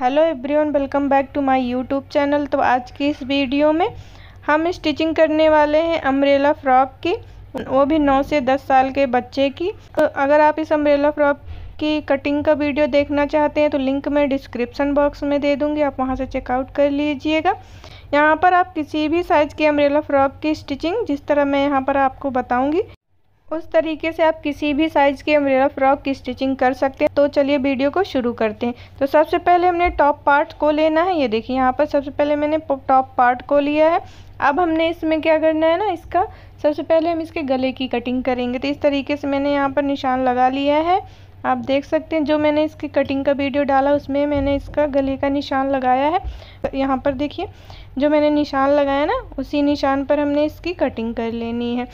hello everyone welcome back to my YouTube channel तो आज की इस वीडियो में हम स्टिचिंग करने वाले हैं अम्ब्रेला फ्रॉक की वो भी 9 से 10 साल के बच्चे की तो अगर आप इस अम्ब्रेला फ्रॉक की कटिंग का वीडियो देखना चाहते हैं तो लिंक मैं डिस्क्रिप्सन बॉक्स में दे दूँगी आप वहाँ से चेकआउट कर लीजिएगा यहाँ पर आप किसी भी साइज़ की अम्ब्रेला फ्रॉक की स्टिचिंग जिस तरह मैं यहाँ पर आपको बताऊँगी उस तरीके से आप किसी भी साइज़ के अम्ब्रेला फ्रॉक की स्टिचिंग कर सकते हैं तो चलिए वीडियो को शुरू करते हैं तो सबसे पहले हमने टॉप पार्ट को लेना है ये देखिए यहाँ पर सबसे पहले मैंने टॉप पार्ट को लिया है अब हमने इसमें क्या करना है ना इसका सबसे पहले हम इसके गले की कटिंग करेंगे तो इस तरीके से मैंने यहाँ पर निशान लगा लिया है आप देख सकते हैं जो मैंने इसकी कटिंग का वीडियो डाला उसमें मैंने इसका गले का निशान लगाया है तो यहाँ पर देखिए जो मैंने निशान लगाया ना उसी निशान पर हमने इसकी कटिंग कर लेनी है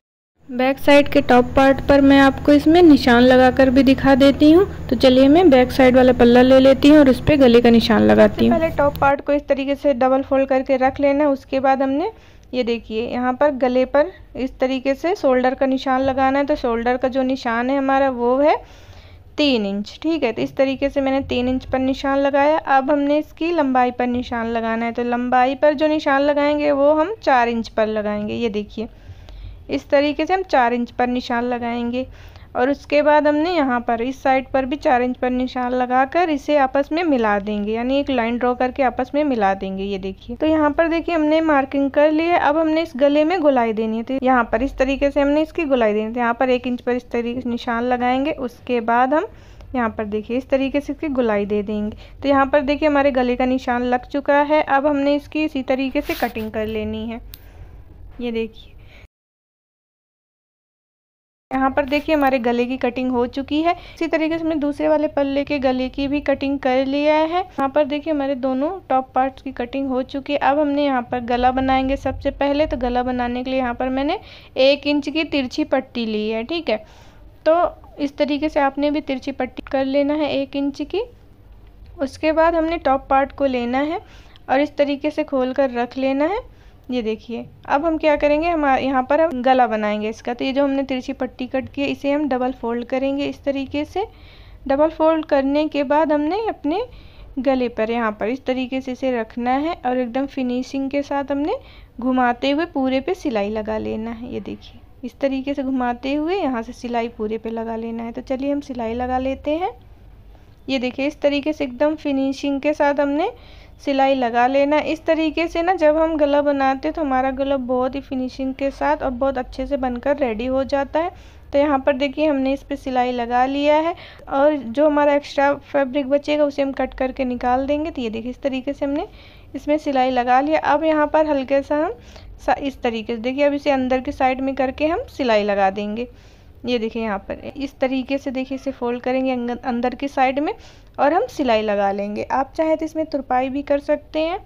बैक साइड के टॉप पार्ट पर मैं आपको इसमें निशान लगाकर भी दिखा देती हूँ तो चलिए मैं बैक साइड वाला पल्ला ले लेती हूँ और उस पर गले का निशान लगाती हूँ पहले टॉप पार्ट को इस तरीके से डबल फोल्ड करके रख लेना उसके बाद हमने ये देखिए यहाँ पर गले पर इस तरीके से शोल्डर का निशान लगाना है तो शोल्डर का जो निशान है हमारा वो है तीन इंच ठीक है तो इस तरीके से मैंने तीन इंच पर निशान लगाया अब हमने इसकी लंबाई पर निशान लगाना है तो लंबाई पर जो निशान लगाएंगे वो हम चार इंच पर लगाएंगे ये देखिए इस तरीके से हम चार इंच पर निशान लगाएंगे और उसके बाद हमने यहाँ पर इस साइड पर भी चार इंच पर निशान लगाकर इसे आपस में मिला देंगे यानी एक लाइन ड्रॉ करके आपस में मिला देंगे ये देखिए तो यहाँ पर देखिए हमने मार्किंग कर ली है अब हमने इस गले में गुलाई देनी है तो यहाँ पर इस तरीके से हमने इसकी गुलाई देनी थी तो यहाँ पर एक इंच पर इस तरीके से निशान लगाएंगे उसके बाद हम यहाँ पर देखिए इस तरीके से इसकी गुलाई दे देंगे तो यहाँ पर देखिए हमारे गले का निशान लग चुका है अब हमने इसकी इसी तरीके से कटिंग कर लेनी है ये देखिए यहाँ पर देखिए हमारे गले की कटिंग हो चुकी है इसी तरीके से हमने दूसरे वाले पल्ले के गले की भी कटिंग कर लिया है यहाँ पर देखिए हमारे दोनों टॉप पार्ट्स की कटिंग हो चुकी है अब हमने यहाँ पर गला बनाएंगे सबसे पहले तो गला बनाने के लिए यहाँ पर मैंने एक इंच की तिरछी पट्टी ली है ठीक है तो इस तरीके से आपने भी तिरछी पट्टी कर लेना है एक इंच की उसके बाद हमने टॉप पार्ट को लेना है और इस तरीके से खोल कर रख लेना है ये देखिए अब हम क्या करेंगे हम यहाँ पर हम गला बनाएंगे इसका तो ये जो हमने तिरछी पट्टी कट की इसे हम डबल फोल्ड करेंगे इस तरीके से डबल फोल्ड करने के बाद हमने अपने गले पर यहाँ पर इस तरीके से इसे रखना है और एकदम फिनिशिंग के साथ हमने घुमाते हुए पूरे पे सिलाई लगा लेना है ये देखिए इस तरीके से घुमाते हुए यहाँ से सिलाई पूरे पे लगा लेना है तो चलिए हम सिलाई लगा लेते हैं ये देखिए इस तरीके से एकदम फिनिशिंग के साथ हमने सिलाई लगा लेना इस तरीके से ना जब हम गला बनाते हैं तो हमारा गला बहुत ही फिनिशिंग के साथ और बहुत अच्छे से बनकर रेडी हो जाता है तो यहाँ पर देखिए हमने इस पर सिलाई लगा लिया है और जो हमारा एक्स्ट्रा फैब्रिक बचेगा उसे हम कट करके निकाल देंगे तो ये देखिए इस तरीके से हमने इसमें सिलाई लगा लिया अब यहाँ पर हल्के सा हम इस तरीके से देखिए अब इसे अंदर की साइड में करके हम सिलाई लगा देंगे ये देखिए यहाँ पर इस तरीके से देखिए इसे फोल्ड करेंगे अंदर की साइड में और हम सिलाई लगा लेंगे आप चाहे तो इसमें तुरपाई भी कर सकते हैं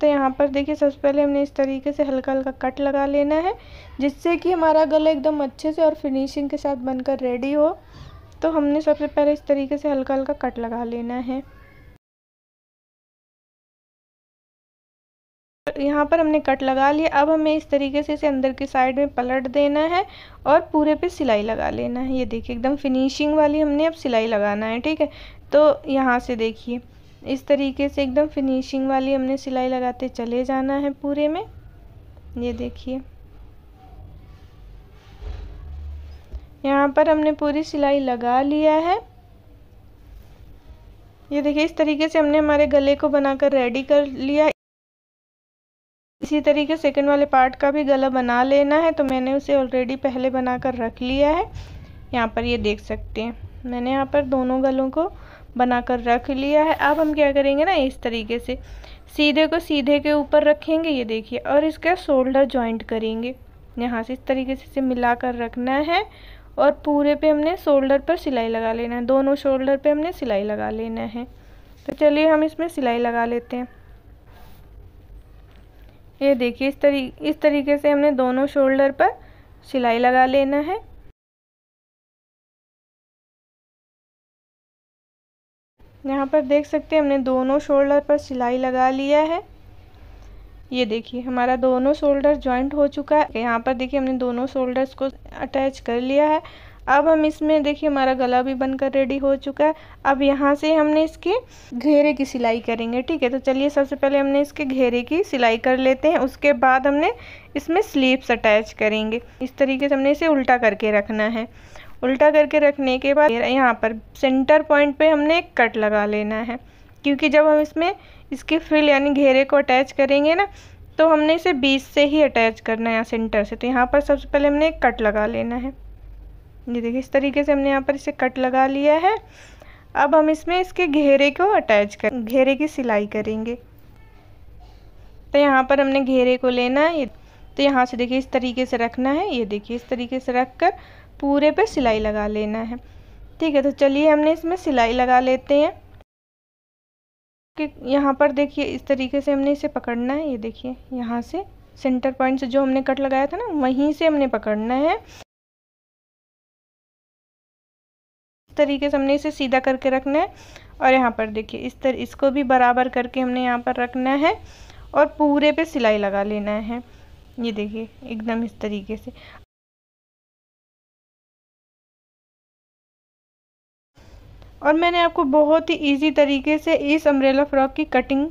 तो यहाँ पर देखिए सबसे पहले हमने इस तरीके से हल्का हल्का कट लगा लेना है जिससे कि हमारा गला एकदम अच्छे से और फिनिशिंग के साथ बनकर रेडी हो तो हमने सबसे पहले इस तरीके से हल्का हल्का कट लगा लेना है यहाँ पर हमने कट लगा लिया अब हमें इस तरीके से इसे अंदर की साइड में पलट देना है और पूरे पे सिलाई लगा लेना है ये देखिए एकदम फिनिशिंग वाली हमने अब सिलाई लगाना है ठीक है तो यहाँ से देखिए इस तरीके से एकदम फिनिशिंग वाली हमने सिलाई लगाते चले जाना है पूरे में ये देखिए यहाँ पर हमने पूरी सिलाई लगा लिया है ये देखिए इस तरीके से हमने हमारे गले को बनाकर रेडी कर लिया इसी तरीके सेकेंड वाले पार्ट का भी गला बना लेना है तो मैंने उसे ऑलरेडी पहले बना कर रख लिया है यहाँ पर ये देख सकते हैं मैंने यहाँ पर दोनों गलों को बना कर रख लिया है अब हम क्या करेंगे ना इस तरीके से सीधे को सीधे के ऊपर रखेंगे ये देखिए और इसका शोल्डर जॉइंट करेंगे यहाँ से इस तरीके से इसे मिला कर रखना है और पूरे पे हमने शोल्डर पर सिलाई लगा लेना है दोनों शोल्डर पे हमने सिलाई लगा लेना है तो चलिए हम इसमें सिलाई लगा लेते हैं ये देखिए इस तरी इस तरीके से हमने दोनों शोल्डर पर सिलाई लगा लेना है यहाँ पर देख सकते हैं हमने दोनों शोल्डर पर सिलाई लगा लिया है ये देखिए हमारा दोनों शोल्डर ज्वाइंट हो चुका है यहाँ पर देखिए हमने दोनों शोल्डर्स को अटैच कर लिया है अब हम इसमें देखिए हमारा गला भी बनकर रेडी हो चुका है अब यहाँ से हमने इसके घेरे की सिलाई करेंगे ठीक है तो चलिए सबसे पहले हमने इसके घेरे की सिलाई कर लेते हैं उसके बाद हमने इसमें स्लीव्स अटैच करेंगे इस तरीके से हमने इसे उल्टा करके रखना है उल्टा करके रखने के बाद यहाँ पर सेंटर पॉइंट पे हमने एक कट लगा लेना है क्योंकि जब हम इसमें इसके फ्रिल यानी घेरे को अटैच करेंगे ना तो हमने इसे बीच से ही अटैच करना है यहाँ सेंटर से तो यहाँ पर सबसे पहले हमने एक कट लगा लेना है ये देखिए इस तरीके से हमने यहाँ पर इसे कट लगा लिया है अब हम इसमें इसके घेरे को अटैच कर घेरे की सिलाई करेंगे तो यहाँ पर हमने घेरे को लेना है तो यहाँ से देखिए इस तरीके से रखना है ये देखिए इस तरीके से रख कर पूरे पर सिलाई लगा लेना है ठीक है तो चलिए हमने इसमें सिलाई लगा लेते हैं कि यहाँ पर देखिए इस तरीके से हमने इसे पकड़ना है ये देखिए यहाँ से सेंटर पॉइंट से जो हमने कट लगाया था ना वहीं से हमने पकड़ना है तरीके से हमने इसे सीधा करके रखना है और यहाँ पर देखिए इस तरह इसको भी बराबर करके हमने यहाँ पर रखना है और पूरे पे सिलाई लगा लेना है ये देखिए एकदम इस तरीके से और मैंने आपको बहुत ही इजी तरीके से इस अम्ब्रेला फ्रॉक की कटिंग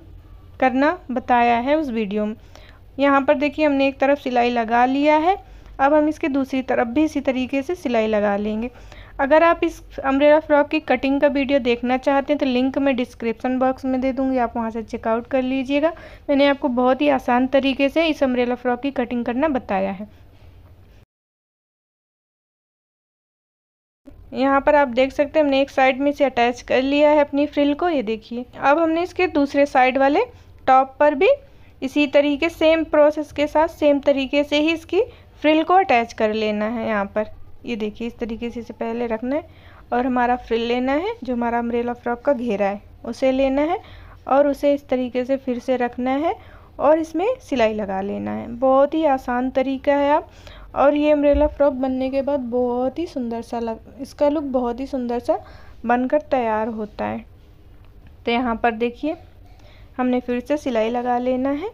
करना बताया है उस वीडियो में यहाँ पर देखिए हमने एक तरफ सिलाई लगा लिया है अब हम इसके दूसरी तरफ भी इसी तरीके से सिलाई लगा लेंगे अगर आप इस अम्ब्रेला फ्रॉक की कटिंग का वीडियो देखना चाहते हैं तो लिंक मैं डिस्क्रिप्शन बॉक्स में दे दूंगी आप वहाँ से चेकआउट कर लीजिएगा मैंने आपको बहुत ही आसान तरीके से इस अम्ब्रेला फ्रॉक की कटिंग करना बताया है यहाँ पर आप देख सकते हैं हमने एक साइड में से अटैच कर लिया है अपनी फ्रिल को ये देखिए अब हमने इसके दूसरे साइड वाले टॉप पर भी इसी तरीके सेम प्रोसेस के साथ सेम तरीके से ही इसकी फ्रिल को अटैच कर लेना है यहाँ पर ये देखिए इस तरीके से इसे पहले रखना है और हमारा फ्रिल लेना है जो हमारा अम्ब्रेला फ्रॉक का घेरा है उसे लेना है और उसे इस तरीके से फिर से रखना है और इसमें सिलाई लगा लेना है बहुत ही आसान तरीका है आप और ये अम्ब्रेला फ्रॉक बनने के बाद बहुत ही सुंदर सा लग इसका लुक बहुत ही सुंदर सा बनकर तैयार होता है तो यहाँ पर देखिए हमने फिर से सिलाई लगा लेना है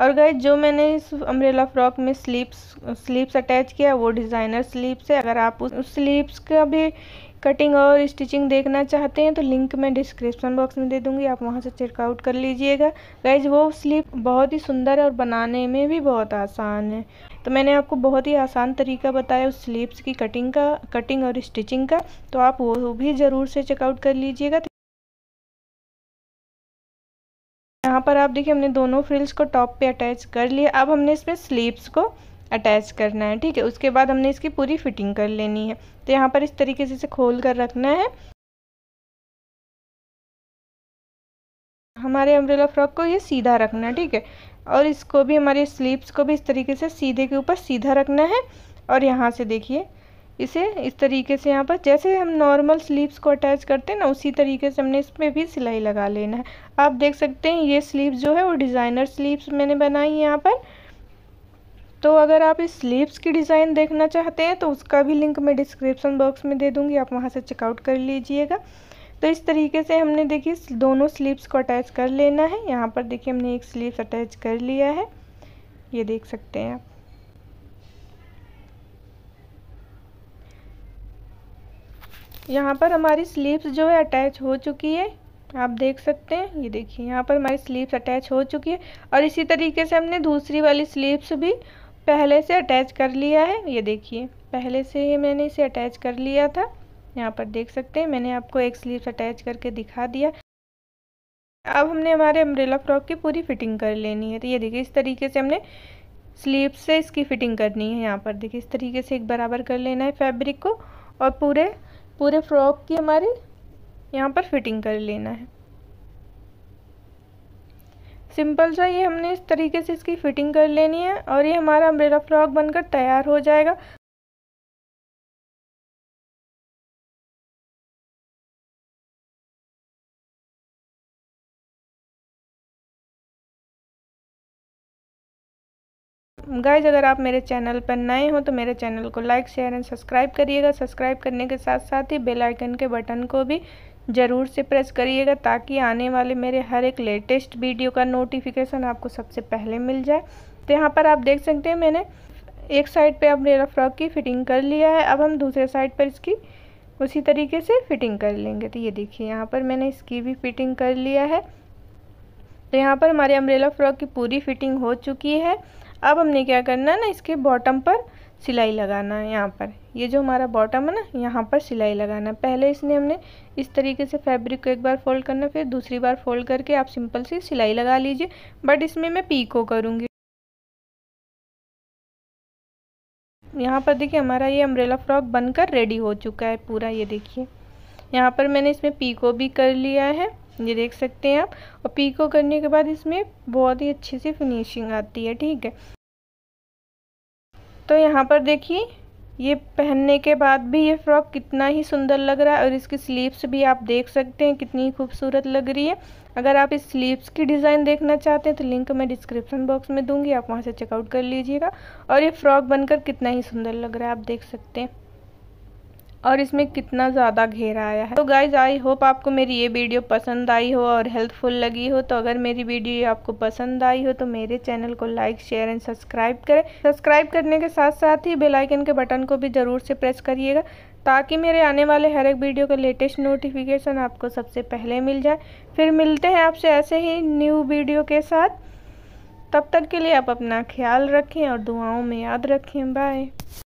और गए जो मैंने इस अम्ब्रेला फ्रॉक में स्लीप्स स्लीप्स अटैच किया वो डिज़ाइनर स्लीप्स है अगर आप उस स्लीप्स का भी कटिंग और स्टिचिंग देखना चाहते हैं तो लिंक मैं डिस्क्रिप्शन बॉक्स में दे दूंगी आप वहां से चेकआउट कर लीजिएगा गाइज वो स्लीप बहुत ही सुंदर है और बनाने में भी बहुत आसान है तो मैंने आपको बहुत ही आसान तरीका बताया उस स्लीप्स की कटिंग का कटिंग और स्टिचिंग का तो आप वो भी ज़रूर से चेकआउट कर लीजिएगा यहाँ पर आप देखिए हमने दोनों फ्रिल्स को टॉप पे अटैच कर लिया अब हमने इसमें स्लीव्स को अटैच करना है ठीक है उसके बाद हमने इसकी पूरी फिटिंग कर लेनी है तो यहाँ पर इस तरीके से इसे खोल कर रखना है हमारे अम्ब्रेला फ्रॉक को ये सीधा रखना है ठीक है और इसको भी हमारे स्लीव्स को भी इस तरीके से सीधे के ऊपर सीधा रखना है और यहाँ से देखिए इसे इस तरीके से यहाँ पर जैसे हम नॉर्मल स्लीव्स को अटैच करते हैं ना उसी तरीके से हमने इस पर भी सिलाई लगा लेना है आप देख सकते हैं ये स्लीव्स जो है वो डिज़ाइनर स्लीव्स मैंने बनाई है यहाँ पर तो अगर आप इस स्लीव्स की डिज़ाइन देखना चाहते हैं तो उसका भी लिंक मैं डिस्क्रिप्सन बॉक्स में दे दूँगी आप वहाँ से चेकआउट कर लीजिएगा तो इस तरीके से हमने देखिए दोनों स्लीव्स को अटैच कर लेना है यहाँ पर देखिए हमने एक स्लीव्स अटैच कर लिया है ये देख सकते हैं आप यहाँ पर हमारी स्लीव्स जो है अटैच हो चुकी है आप देख सकते हैं ये देखिए यहाँ पर हमारी स्लीव्स अटैच हो चुकी है और इसी तरीके से हमने दूसरी वाली स्लीव्स भी पहले से अटैच कर लिया है ये देखिए पहले से ही मैंने इसे अटैच कर लिया था यहाँ पर देख सकते हैं मैंने आपको एक स्लीव्स अटैच करके दिखा दिया अब हमने हमारे अम्ब्रेला फ्रॉक की पूरी फिटिंग कर लेनी है तो ये देखिए इस तरीके से हमने स्लीव से इसकी फिटिंग करनी है यहाँ पर देखिए इस तरीके से एक बराबर कर लेना है फैब्रिक को और पूरे पूरे फ्रॉक की हमारे यहाँ पर फिटिंग कर लेना है सिंपल सा ये हमने इस तरीके से इसकी फिटिंग कर लेनी है और ये हमारा अम्ब्रेला फ्रॉक बनकर तैयार हो जाएगा गाइज अगर आप मेरे चैनल पर नए हो तो मेरे चैनल को लाइक शेयर एंड सब्सक्राइब करिएगा सब्सक्राइब करने के साथ साथ ही बेल आइकन के बटन को भी ज़रूर से प्रेस करिएगा ताकि आने वाले मेरे हर एक लेटेस्ट वीडियो का नोटिफिकेशन आपको सबसे पहले मिल जाए तो यहाँ पर आप देख सकते हैं मैंने एक साइड पे अम्ब्रेला फ्रॉक की फिटिंग कर लिया है अब हम दूसरे साइड पर इसकी उसी तरीके से फिटिंग कर लेंगे तो ये देखिए यहाँ पर मैंने इसकी भी फिटिंग कर लिया है तो यहाँ पर हमारे अम्ब्रेला फ्रॉक की पूरी फिटिंग हो चुकी है अब हमने क्या करना है ना इसके बॉटम पर सिलाई लगाना है यहाँ पर ये जो हमारा बॉटम है ना यहाँ पर सिलाई लगाना है पहले इसने हमने इस तरीके से फैब्रिक को एक बार फोल्ड करना फिर दूसरी बार फोल्ड करके आप सिंपल सी सिलाई लगा लीजिए बट इसमें मैं पीको करूँगी यहाँ पर देखिए हमारा ये अम्ब्रेला फ्रॉक बनकर रेडी हो चुका है पूरा ये देखिए यहाँ पर मैंने इसमें पीको भी कर लिया है ये देख सकते हैं आप और पीको करने के बाद इसमें बहुत ही अच्छी सी फिनिशिंग आती है ठीक है तो यहाँ पर देखिए ये पहनने के बाद भी ये फ्रॉक कितना ही सुंदर लग रहा है और इसकी स्लीव्स भी आप देख सकते हैं कितनी खूबसूरत लग रही है अगर आप इस स्लीव्स की डिज़ाइन देखना चाहते हैं तो लिंक मैं डिस्क्रिप्शन बॉक्स में दूंगी आप वहाँ से चेकआउट कर लीजिएगा और ये फ्रॉक बनकर कितना ही सुंदर लग रहा है आप देख सकते हैं और इसमें कितना ज़्यादा घेरा आया है तो गाइज आई होप आपको मेरी ये वीडियो पसंद आई हो और हेल्पफुल लगी हो तो अगर मेरी वीडियो आपको पसंद आई हो तो मेरे चैनल को लाइक शेयर एंड सब्सक्राइब करें सब्सक्राइब करने के साथ साथ ही बेल आइकन के बटन को भी ज़रूर से प्रेस करिएगा ताकि मेरे आने वाले हर एक वीडियो का लेटेस्ट नोटिफिकेशन आपको सबसे पहले मिल जाए फिर मिलते हैं आपसे ऐसे ही न्यू वीडियो के साथ तब तक के लिए आप अपना ख्याल रखें और दुआओं में याद रखें बाय